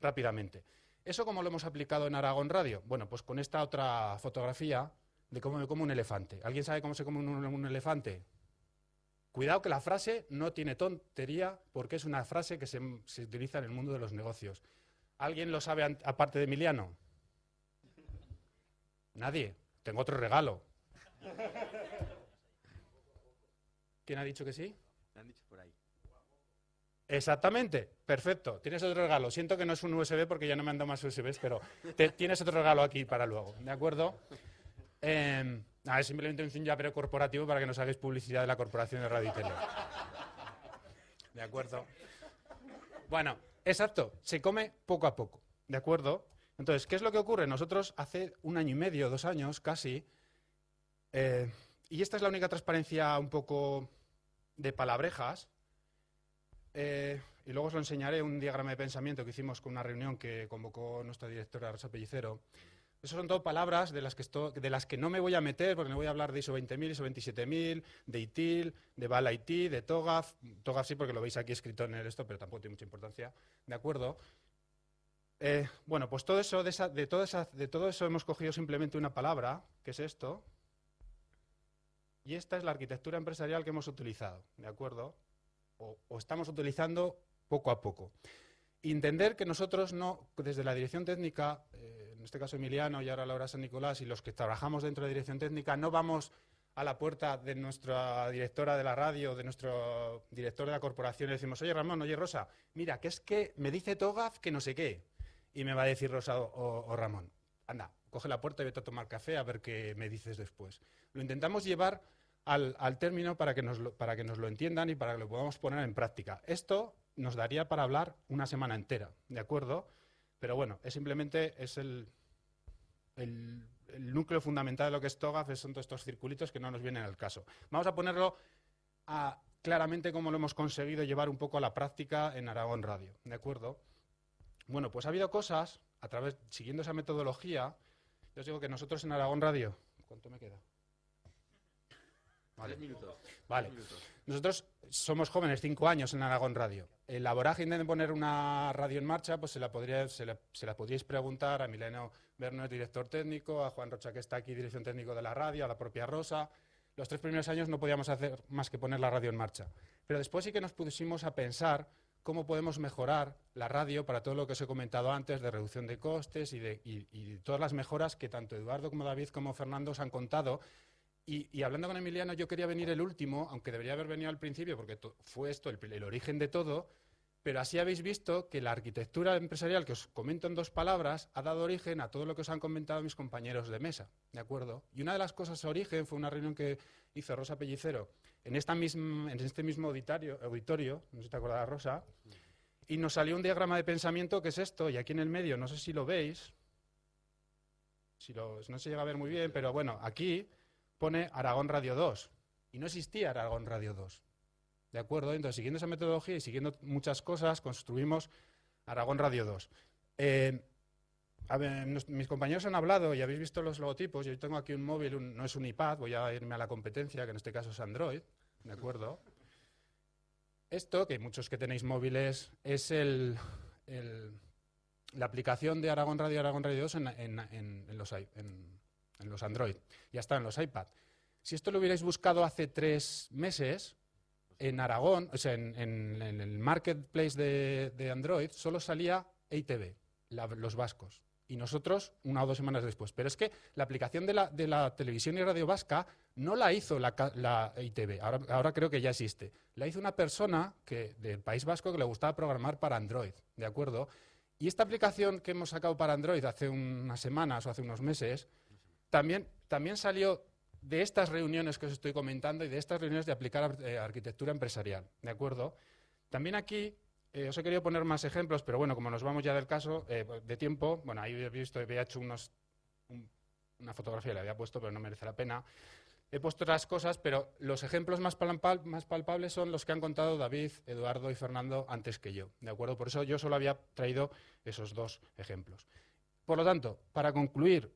rápidamente. ¿Eso cómo lo hemos aplicado en Aragón Radio? Bueno, pues con esta otra fotografía de cómo me como un elefante. ¿Alguien sabe cómo se come un, elefante? Cuidado que la frase no tiene tontería porque es una frase que se, se utiliza en el mundo de los negocios. ¿Alguien lo sabe aparte de Emiliano? Nadie. Tengo otro regalo. ¿Quién ha dicho que sí? Me han dicho por ahí. Exactamente, perfecto. Tienes otro regalo. Siento que no es un USB porque ya no me han dado más USBs, pero tienes otro regalo aquí para luego, ¿de acuerdo? Em, es simplemente un llavero corporativo para que nos hagáis publicidad de la corporación de Radio y ¿De acuerdo? Bueno, exacto, se come poco a poco, ¿de acuerdo? Entonces, ¿qué es lo que ocurre? Nosotros hace un año y medio, dos años casi, eh, y esta es la única transparencia un poco de palabrejas, eh, y luego os lo enseñaré un diagrama de pensamiento que hicimos con una reunión que convocó nuestra directora Rosa Pellicero. Esas son todas palabras de las, que de las que no me voy a meter, porque no voy a hablar de ISO 20000, ISO 27000, de ITIL, de BAL IT, de TOGAF. TOGAF sí, porque lo veis aquí escrito en el esto, pero tampoco tiene mucha importancia. ¿De acuerdo? Eh, bueno, pues todo eso, de, de todo eso hemos cogido simplemente una palabra, que es esto. Y esta es la arquitectura empresarial que hemos utilizado. ¿De acuerdo? o, estamos utilizando poco a poco. Entender que nosotros no, desde la dirección técnica, eh, en este caso Emiliano y ahora Laura San Nicolás y los que trabajamos dentro de la dirección técnica, no vamos a la puerta de nuestra directora de la radio, de nuestro director de la corporación, y decimos, oye Ramón, oye Rosa, mira, que es que me dice Togaf que no sé qué. Y me va a decir Rosa o, o Ramón, anda, coge la puerta y vete a tomar café a ver qué me dices después. Lo intentamos llevar al, término para que, nos lo, para que nos lo entiendan y para que lo podamos poner en práctica. Esto nos daría para hablar una semana entera, ¿de acuerdo? Pero bueno, es simplemente es el, el, núcleo fundamental de lo que es TOGAF, son todos estos circulitos que no nos vienen al caso. Vamos a ponerlo claramente como lo hemos conseguido llevar un poco a la práctica en Aragón Radio, ¿de acuerdo? Bueno, pues ha habido cosas, a través, siguiendo esa metodología, yo os digo que nosotros en Aragón Radio, ¿cuánto me queda? Vale. Nosotros somos jóvenes, cinco años en Aragón Radio. El eh, laboraje de poner una radio en marcha, pues se la, podría, se la, podríais preguntar a Mileno Berno, director técnico, a Juan Rocha, que está aquí, dirección técnico de la radio, a la propia Rosa. Los tres primeros años no podíamos hacer más que poner la radio en marcha. Pero después sí que nos pusimos a pensar cómo podemos mejorar la radio para todo lo que os he comentado antes de reducción de costes y de y todas las mejoras que tanto Eduardo como David como Fernando os han contado y, hablando con Emiliano, yo quería venir el último, aunque debería haber venido al principio, porque fue esto el, origen de todo. Pero así habéis visto que la arquitectura empresarial que os comento en dos palabras ha dado origen a todo lo que os han comentado mis compañeros de mesa, ¿de acuerdo? Y una de las cosas de origen fue una reunión que hizo Rosa Pellicero en, esta misma, en este mismo auditorio, no sé si te acordarás, Rosa, y nos salió un diagrama de pensamiento que es esto, y aquí en el medio, no sé si lo veis, si no se llega a ver muy bien, pero bueno, aquí pone Aragón Radio 2 y no existía Aragón Radio 2. ¿De acuerdo? Entonces, siguiendo esa metodología y siguiendo muchas cosas, construimos Aragón Radio 2. Eh, mis compañeros han hablado y habéis visto los logotipos. Yo tengo aquí un móvil, no es un iPad, voy a irme a la competencia, que en este caso es Android. ¿De acuerdo? Esto, que muchos que tenéis móviles, es el, la aplicación de Aragón Radio Aragón Radio 2 en, los, en, en los Android, ya está en los iPad. Si esto lo hubierais buscado hace tres meses, en Aragón, o sea, en, el marketplace de, Android, solo salía EITB, los vascos. Y nosotros una o dos semanas después. Pero es que la aplicación de la, televisión y radio vasca no la hizo la, la e ahora, ahora, creo que ya existe. La hizo una persona que, del País Vasco que le gustaba programar para Android, ¿de acuerdo? Y esta aplicación que hemos sacado para Android hace unas semanas o hace unos meses, también, salió de estas reuniones que os estoy comentando y de estas reuniones de aplicar eh, arquitectura empresarial, ¿de acuerdo? También aquí eh, os he querido poner más ejemplos, pero bueno, como nos vamos ya del caso eh, de tiempo, bueno, ahí he visto, había hecho una fotografía, la había puesto, pero no merece la pena. He puesto otras cosas, pero los ejemplos más, más palpables son los que han contado David, Eduardo y Fernando antes que yo, ¿de acuerdo? Por eso yo solo había traído esos dos ejemplos. Por lo tanto, para concluir,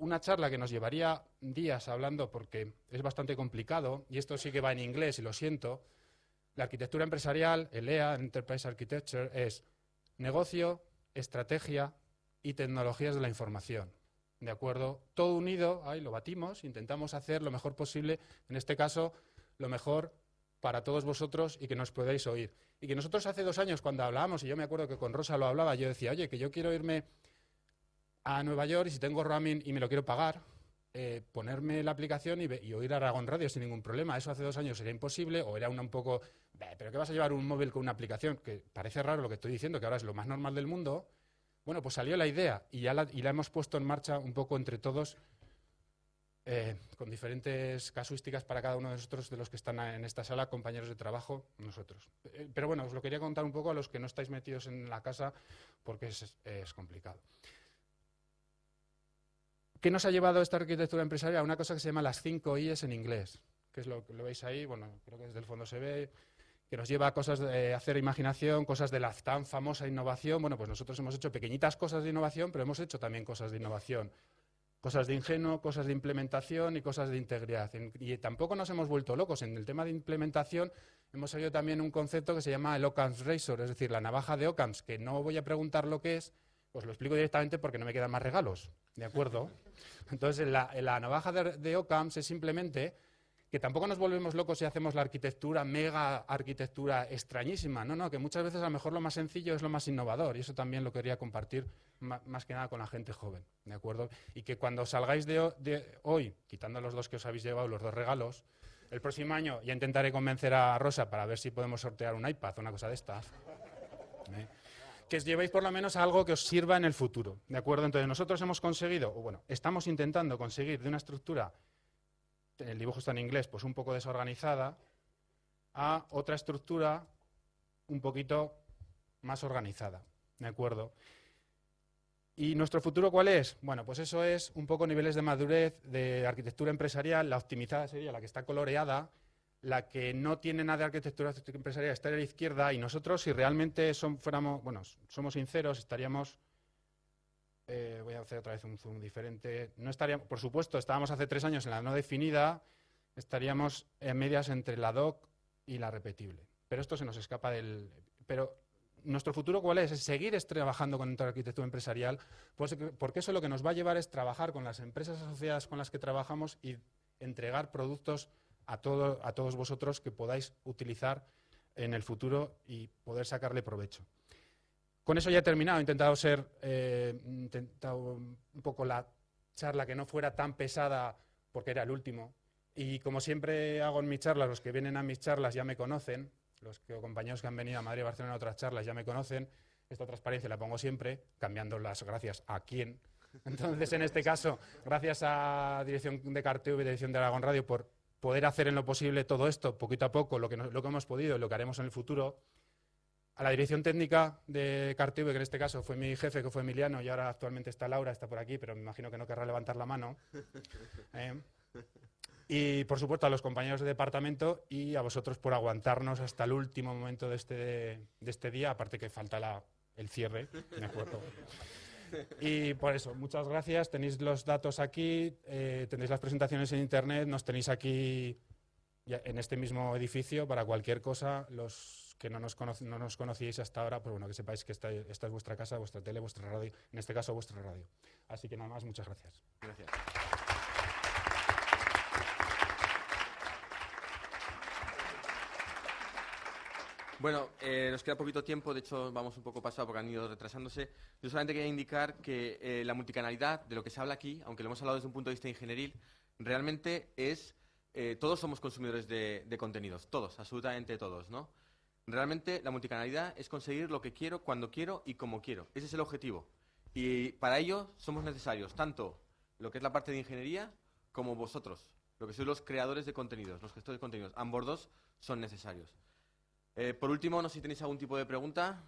una charla que nos llevaría días hablando porque es bastante complicado, y esto sí que va en inglés y lo siento, la arquitectura empresarial, el EA, Enterprise Architecture, es negocio, estrategia y tecnologías de la información. ¿De acuerdo? Todo unido, ahí lo batimos, intentamos hacer lo mejor posible, en este caso, lo mejor para todos vosotros y que nos podáis oír. Y que nosotros hace dos años, cuando hablábamos, y yo me acuerdo que con Rosa lo hablaba, yo decía, oye, que yo quiero irme a Nueva York y si tengo roaming y me lo quiero pagar, eh, ponerme la aplicación y, oír Aragón Radio sin ningún problema. Eso hace dos años era imposible o era una un poco, pero ¿qué vas a llevar un móvil con una aplicación? Que parece raro lo que estoy diciendo, que ahora es lo más normal del mundo. Bueno, pues salió la idea y ya la, y la hemos puesto en marcha un poco entre todos, eh, con diferentes casuísticas para cada uno de nosotros, de los que están en esta sala, compañeros de trabajo, nosotros. Eh, pero bueno, os lo quería contar un poco a los que no estáis metidos en la casa porque es complicado. ¿Qué nos ha llevado esta arquitectura empresarial? Una cosa que se llama las cinco I's en inglés, que es lo que lo veis ahí, bueno, creo que desde el fondo se ve, que nos lleva a cosas de eh, hacer imaginación, cosas de la tan famosa innovación. Bueno, pues nosotros hemos hecho pequeñitas cosas de innovación, pero hemos hecho también cosas de innovación. Cosas de ingenuo, cosas de implementación y cosas de integridad. Y tampoco nos hemos vuelto locos. En el tema de implementación hemos salido también un concepto que se llama el Occam's Razor, es decir, la navaja de Occam's, que no voy a preguntar lo que es, pues lo explico directamente porque no me quedan más regalos. ¿De acuerdo? Entonces, la, navaja de, de Occam es simplemente que tampoco nos volvemos locos si hacemos la arquitectura, mega arquitectura extrañísima. No, no, que muchas veces a lo mejor lo más sencillo es lo más innovador y eso también lo quería compartir más que nada con la gente joven, ¿de acuerdo? Y que cuando salgáis de, hoy, quitando los dos que os habéis llevado, los dos regalos, el próximo año ya intentaré convencer a Rosa para ver si podemos sortear un iPad, una cosa de estas. ¿eh? que os llevéis por lo menos algo que os sirva en el futuro. ¿De acuerdo? Entonces, nosotros hemos conseguido, o bueno, estamos intentando conseguir de una estructura, el dibujo está en inglés, pues un poco desorganizada, a otra estructura un poquito más organizada. ¿De acuerdo? ¿Y nuestro futuro cuál es? Bueno, pues eso es un poco niveles de madurez de arquitectura empresarial, la optimizada sería la que está coloreada, la que no tiene nada de arquitectura empresarial estaría a la izquierda y nosotros, si realmente fuéramos, bueno, somos sinceros, estaríamos, eh, voy a hacer otra vez un zoom diferente, no estaríamos, por supuesto, estábamos hace tres años en la no definida, estaríamos en medias entre la DOC y la repetible. Pero esto se nos escapa del... Pero nuestro futuro, ¿cuál es? Es seguir trabajando con nuestra arquitectura empresarial, pues, porque eso lo que nos va a llevar es trabajar con las empresas asociadas con las que trabajamos y entregar productos a, a todos vosotros que podáis utilizar en el futuro y poder sacarle provecho. Con eso ya he terminado. He intentado ser eh, intentado un poco la charla que no fuera tan pesada porque era el último. Y como siempre hago en mis charlas, los que vienen a mis charlas ya me conocen, los compañeros que han venido a Madrid, Barcelona a otras charlas ya me conocen. Esta transparencia la pongo siempre, cambiando las gracias a quién. Entonces, en este caso, gracias a Dirección de Carteo y Dirección de Aragón Radio por poder hacer en lo posible todo esto, poquito a poco, lo que, lo que hemos podido y lo que haremos en el futuro. A la dirección técnica de Cartube, que en este caso fue mi jefe, que fue Emiliano, y ahora actualmente está Laura, está por aquí, pero me imagino que no querrá levantar la mano. ¿eh? y por supuesto a los compañeros de departamento y a vosotros por aguantarnos hasta el último momento de este, de este día, aparte que falta el cierre, me acuerdo? Y por eso, muchas gracias. Tenéis los datos aquí, eh, tenéis las presentaciones en Internet, nos tenéis aquí en este mismo edificio para cualquier cosa. Los que no nos, no conocíais hasta ahora, pues bueno, que sepáis que esta, esta es vuestra casa, vuestra tele, vuestra radio, en este caso vuestra radio. Así que nada más, muchas gracias. Gracias. Bueno, eh, nos queda poquito tiempo, de hecho vamos un poco pasado porque han ido retrasándose. Yo solamente quería indicar que eh, la multicanalidad, de lo que se habla aquí, aunque lo hemos hablado desde un punto de vista ingenieril, realmente es, eh, todos somos consumidores de, de, contenidos, todos, absolutamente todos, ¿no? Realmente la multicanalidad es conseguir lo que quiero, cuando quiero y como quiero. Ese es el objetivo. Y para ello somos necesarios, tanto lo que es la parte de ingeniería como vosotros, lo que sois los creadores de contenidos, los gestores de contenidos. Ambos dos son necesarios. Eh, por último, no sé si tenéis algún tipo de pregunta,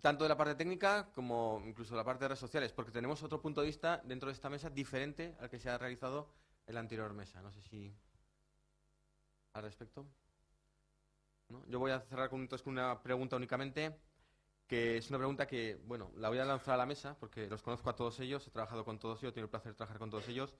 tanto de la parte técnica como incluso de la parte de redes sociales, porque tenemos otro punto de vista dentro de esta mesa diferente al que se ha realizado en la anterior mesa. No sé si al respecto. Yo voy a cerrar con, una pregunta únicamente, que es una pregunta que, bueno, la voy a lanzar a la mesa, porque los conozco a todos ellos, he trabajado con todos ellos, tenido el placer de trabajar con todos ellos,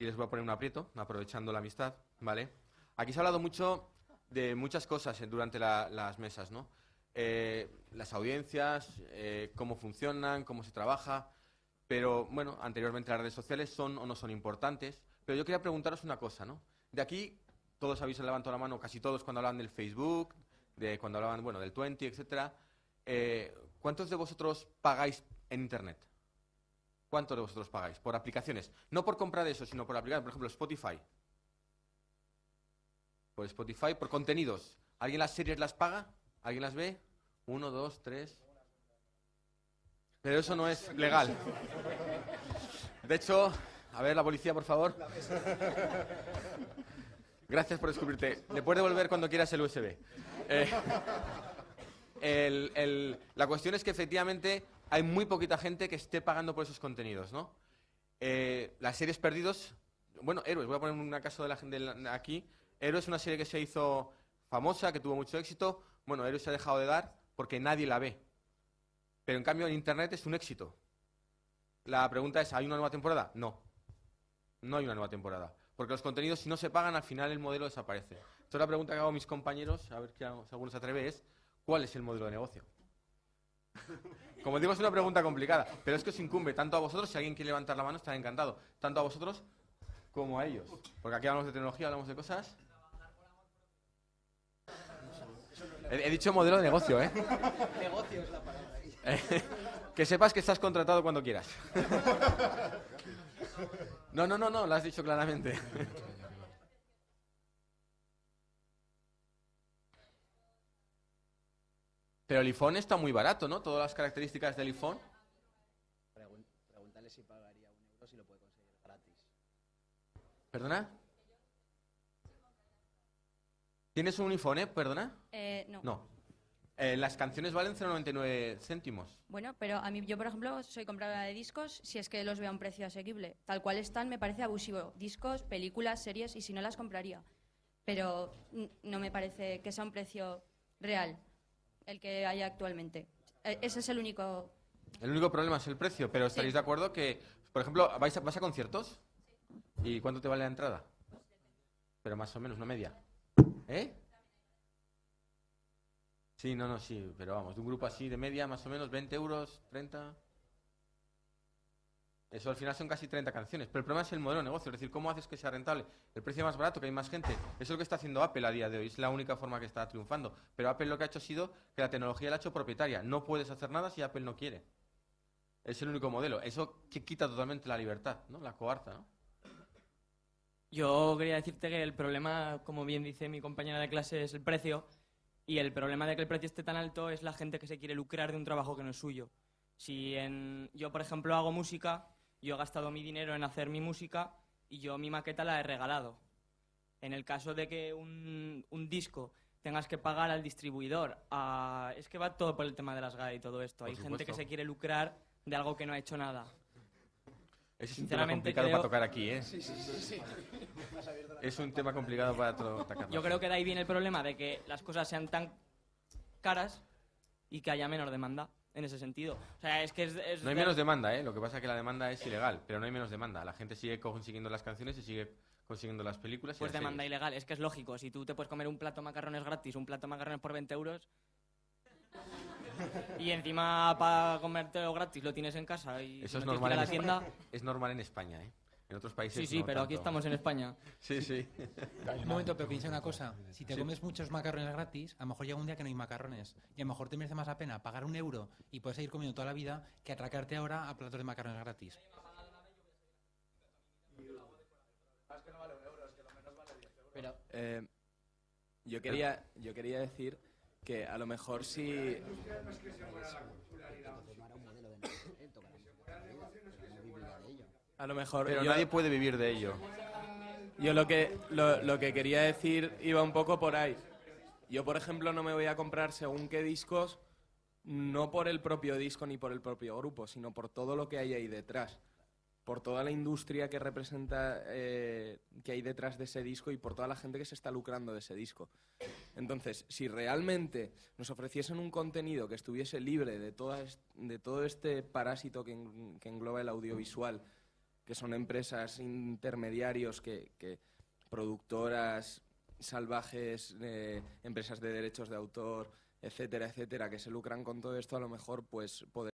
y les voy a poner un aprieto, aprovechando la amistad, ¿vale? Aquí se ha hablado mucho de muchas cosas eh, durante las mesas, ¿no? Eh, las audiencias, eh, cómo funcionan, cómo se trabaja, pero bueno, anteriormente las redes sociales son o no son importantes, pero yo quería preguntaros una cosa, ¿no? De aquí todos habéis levantado la mano, casi todos cuando hablaban del Facebook, de cuando hablaban, bueno, del Twenty, etcétera. ¿Cuántos de vosotros pagáis en Internet? ¿Cuántos de vosotros pagáis por aplicaciones? No por comprar eso, sino por aplicar, Por ejemplo, Spotify por Spotify, por contenidos. ¿Alguien las series las paga? ¿Alguien las ve? Uno, dos, tres. Pero eso no es legal. De hecho, a ver la policía, por favor. Gracias por descubrirte. Le puedes devolver cuando quieras el USB. Eh, la cuestión es que efectivamente hay muy poquita gente que esté pagando por esos contenidos, ¿no? Eh, las series perdidos, bueno, héroes, voy a poner un caso de la gente aquí, Ero es una serie que se hizo famosa, que tuvo mucho éxito. Bueno, Hero se ha dejado de dar porque nadie la ve. Pero en cambio en Internet es un éxito. La pregunta es, ¿hay una nueva temporada? No. No hay una nueva temporada. Porque los contenidos, si no se pagan, al final el modelo desaparece. Entonces la pregunta que hago a mis compañeros, a ver si alguno se atreve, es ¿cuál es el modelo de negocio? Como digo, es una pregunta complicada, pero es que os incumbe tanto a vosotros, si alguien quiere levantar la mano, estará encantado, tanto a vosotros como a ellos. Porque aquí hablamos de tecnología, hablamos de cosas He, dicho modelo de negocio, ¿eh? Negocio es la palabra. que sepas que estás contratado cuando quieras. no, no, no, no, lo has dicho claramente. Pero el iPhone está muy barato, ¿no? Todas las características del iPhone. Pregúntale si pagaría un euro si lo puede conseguir gratis. ¿Perdona? ¿Tienes un iPhone, eh? ¿Perdona? Eh, no. Eh, las canciones valen 0,99 céntimos. Bueno, pero a mí, yo por ejemplo, soy compradora de discos si es que los veo a un precio asequible. Tal cual están, me parece abusivo. Discos, películas, series, y si no las compraría. Pero no me parece que sea un precio real el que hay actualmente. E, ese es el único. El único problema es el precio, pero estaréis de acuerdo que, por ejemplo, ¿vais a, ¿vas a conciertos? ¿Y cuánto te vale la entrada? Pero más o menos, no media. ¿Eh? Sí, no, no, sí, pero vamos, de un grupo así de media, más o menos 20 euros, 30. Eso al final son casi 30 canciones, pero el problema es el modelo de negocio, es decir, cómo haces que sea rentable. El precio más barato, que hay más gente, eso es lo que está haciendo Apple a día de hoy, es la única forma que está triunfando. Pero Apple lo que ha hecho ha sido que la tecnología la ha hecho propietaria, no puedes hacer nada si Apple no quiere. Es el único modelo, eso que quita totalmente la libertad, ¿no? La coarta, ¿no? Yo quería decirte que el problema, como bien dice mi compañera de clase, es el precio y el problema de que el precio esté tan alto es la gente que se quiere lucrar de un trabajo que no es suyo. Si yo, por ejemplo, hago música, yo he gastado mi dinero en hacer mi música y yo mi maqueta la he regalado. En el caso de que un, disco tengas que pagar al distribuidor, es que va todo por el tema de las gadas e y todo esto. Hay gente que se quiere lucrar de algo que no ha hecho nada es un tema complicado para tocar aquí, ¿eh? Sí, sí, sí. es un tema complicado para tocar. Yo creo que de ahí viene el problema de que las cosas sean tan caras y que haya menos demanda en ese sentido. O sea, es que es, no hay menos demanda, ¿eh? Lo que pasa es que la demanda es ilegal, pero no hay menos demanda. La gente sigue consiguiendo las canciones y sigue consiguiendo las películas. pues demanda ilegal, es que es lógico. Si tú te puedes comer un plato de macarrones gratis, un plato de macarrones por 20 euros, y encima para comértelo gratis lo tienes en casa y Eso es normal en la tienda. Es normal en España, ¿eh? En otros países. Sí, sí, pero aquí estamos en España. Sí, sí. un momento, pero piensa una cosa. Si te comes muchos macarrones gratis, a lo mejor llega un día que no hay macarrones. Y a lo mejor te merece más la pena pagar un euro y puedes seguir comiendo toda la vida que atracarte ahora a platos de macarrones gratis. Eh, yo, quería, yo quería decir que a lo mejor si... A lo mejor... Pero nadie puede vivir de ello. Yo lo que, lo que quería decir iba un poco por ahí. Yo, por ejemplo, no me voy a comprar según qué discos, no por el propio disco ni por el propio grupo, sino por todo lo que hay ahí detrás por toda la industria que representa eh, que hay detrás de ese disco y por toda la gente que se está lucrando de ese disco. Entonces, si realmente nos ofreciesen un contenido que estuviese libre de, todas de todo este parásito que, engloba el audiovisual, que son empresas intermediarios, que, productoras salvajes, eh, empresas de derechos de autor, etcétera, etcétera, que se lucran con todo esto, a lo mejor pues poder